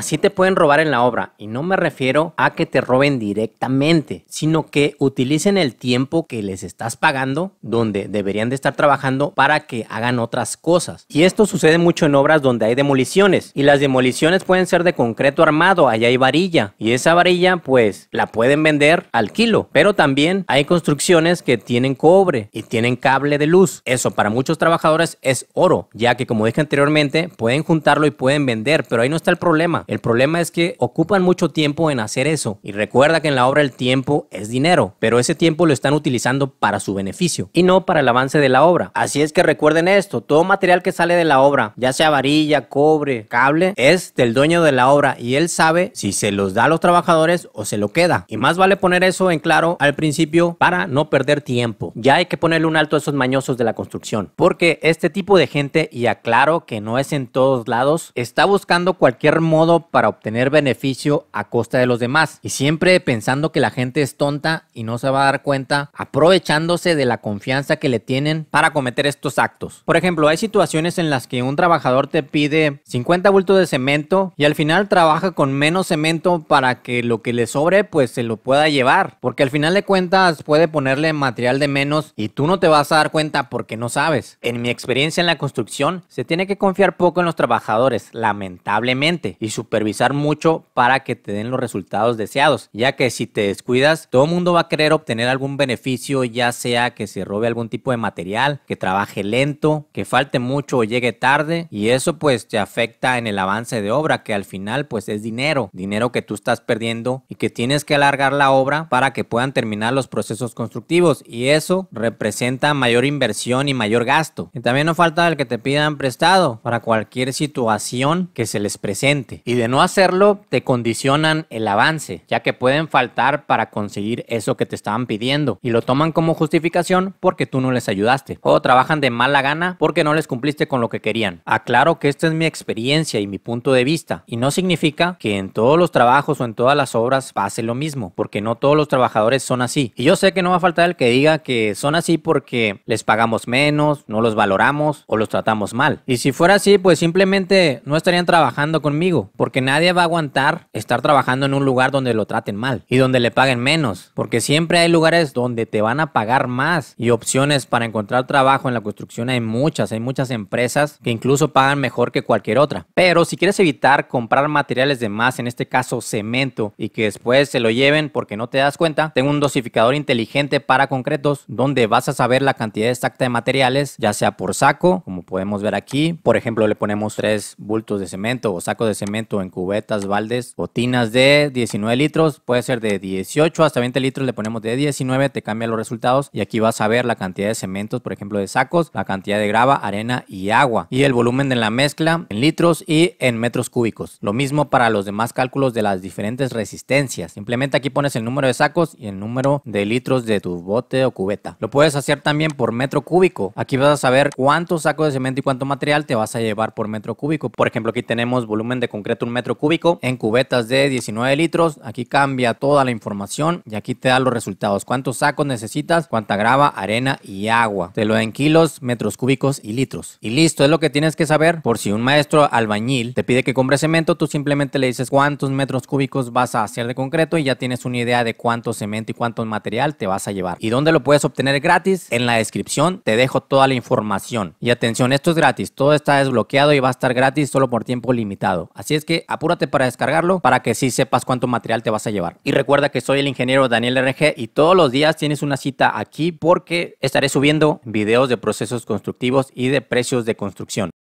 Así te pueden robar en la obra y no me refiero a que te roben directamente, sino que utilicen el tiempo que les estás pagando donde deberían de estar trabajando para que hagan otras cosas. Y esto sucede mucho en obras donde hay demoliciones y las demoliciones pueden ser de concreto armado, allá hay varilla y esa varilla pues la pueden vender al kilo, pero también hay construcciones que tienen cobre y tienen cable de luz. Eso para muchos trabajadores es oro, ya que como dije anteriormente pueden juntarlo y pueden vender, pero ahí no está el problema. El problema es que ocupan mucho tiempo en hacer eso. Y recuerda que en la obra el tiempo es dinero, pero ese tiempo lo están utilizando para su beneficio y no para el avance de la obra. Así es que recuerden esto, todo material que sale de la obra, ya sea varilla, cobre, cable, es del dueño de la obra y él sabe si se los da a los trabajadores o se lo queda. Y más vale poner eso en claro al principio para no perder tiempo. Ya hay que ponerle un alto a esos mañosos de la construcción, porque este tipo de gente, y aclaro que no es en todos lados, está buscando cualquier modo para obtener beneficio a costa de los demás. Y siempre pensando que la gente es tonta y no se va a dar cuenta, aprovechándose de la confianza que le tienen para cometer estos actos. Por ejemplo, hay situaciones en las que un trabajador te pide 50 bultos de cemento y al final trabaja con menos cemento para que lo que le sobre pues se lo pueda llevar. Porque al final de cuentas puede ponerle material de menos y tú no te vas a dar cuenta porque no sabes. En mi experiencia en la construcción se tiene que confiar poco en los trabajadores, lamentablemente. Y su supervisar mucho para que te den los resultados deseados, ya que si te descuidas, todo el mundo va a querer obtener algún beneficio, ya sea que se robe algún tipo de material, que trabaje lento, que falte mucho o llegue tarde, y eso pues te afecta en el avance de obra, que al final pues es dinero, dinero que tú estás perdiendo y que tienes que alargar la obra para que puedan terminar los procesos constructivos, y eso representa mayor inversión y mayor gasto. Y también no falta el que te pidan prestado para cualquier situación que se les presente de no hacerlo te condicionan el avance, ya que pueden faltar para conseguir eso que te estaban pidiendo y lo toman como justificación porque tú no les ayudaste. O trabajan de mala gana porque no les cumpliste con lo que querían. Aclaro que esta es mi experiencia y mi punto de vista y no significa que en todos los trabajos o en todas las obras pase lo mismo, porque no todos los trabajadores son así. Y yo sé que no va a faltar el que diga que son así porque les pagamos menos, no los valoramos o los tratamos mal. Y si fuera así, pues simplemente no estarían trabajando conmigo porque nadie va a aguantar estar trabajando en un lugar donde lo traten mal y donde le paguen menos, porque siempre hay lugares donde te van a pagar más y opciones para encontrar trabajo en la construcción hay muchas, hay muchas empresas que incluso pagan mejor que cualquier otra. Pero si quieres evitar comprar materiales de más, en este caso cemento, y que después se lo lleven porque no te das cuenta, tengo un dosificador inteligente para concretos donde vas a saber la cantidad exacta de materiales, ya sea por saco, como podemos ver aquí, por ejemplo le ponemos tres bultos de cemento o saco de cemento en cubetas, baldes, botinas de 19 litros, puede ser de 18 hasta 20 litros, le ponemos de 19, te cambia los resultados y aquí vas a ver la cantidad de cementos, por ejemplo, de sacos, la cantidad de grava, arena y agua y el volumen de la mezcla en litros y en metros cúbicos. Lo mismo para los demás cálculos de las diferentes resistencias. Simplemente aquí pones el número de sacos y el número de litros de tu bote o cubeta. Lo puedes hacer también por metro cúbico. Aquí vas a saber cuántos sacos de cemento y cuánto material te vas a llevar por metro cúbico. Por ejemplo, aquí tenemos volumen de concreto un metro cúbico en cubetas de 19 litros. Aquí cambia toda la información y aquí te da los resultados. Cuántos sacos necesitas, cuánta grava, arena y agua. Te lo da en kilos, metros cúbicos y litros. Y listo, es lo que tienes que saber. Por si un maestro albañil te pide que compre cemento, tú simplemente le dices cuántos metros cúbicos vas a hacer de concreto y ya tienes una idea de cuánto cemento y cuánto material te vas a llevar. ¿Y dónde lo puedes obtener gratis? En la descripción te dejo toda la información. Y atención, esto es gratis. Todo está desbloqueado y va a estar gratis solo por tiempo limitado. Así es que apúrate para descargarlo para que sí sepas cuánto material te vas a llevar. Y recuerda que soy el ingeniero Daniel RG y todos los días tienes una cita aquí porque estaré subiendo videos de procesos constructivos y de precios de construcción.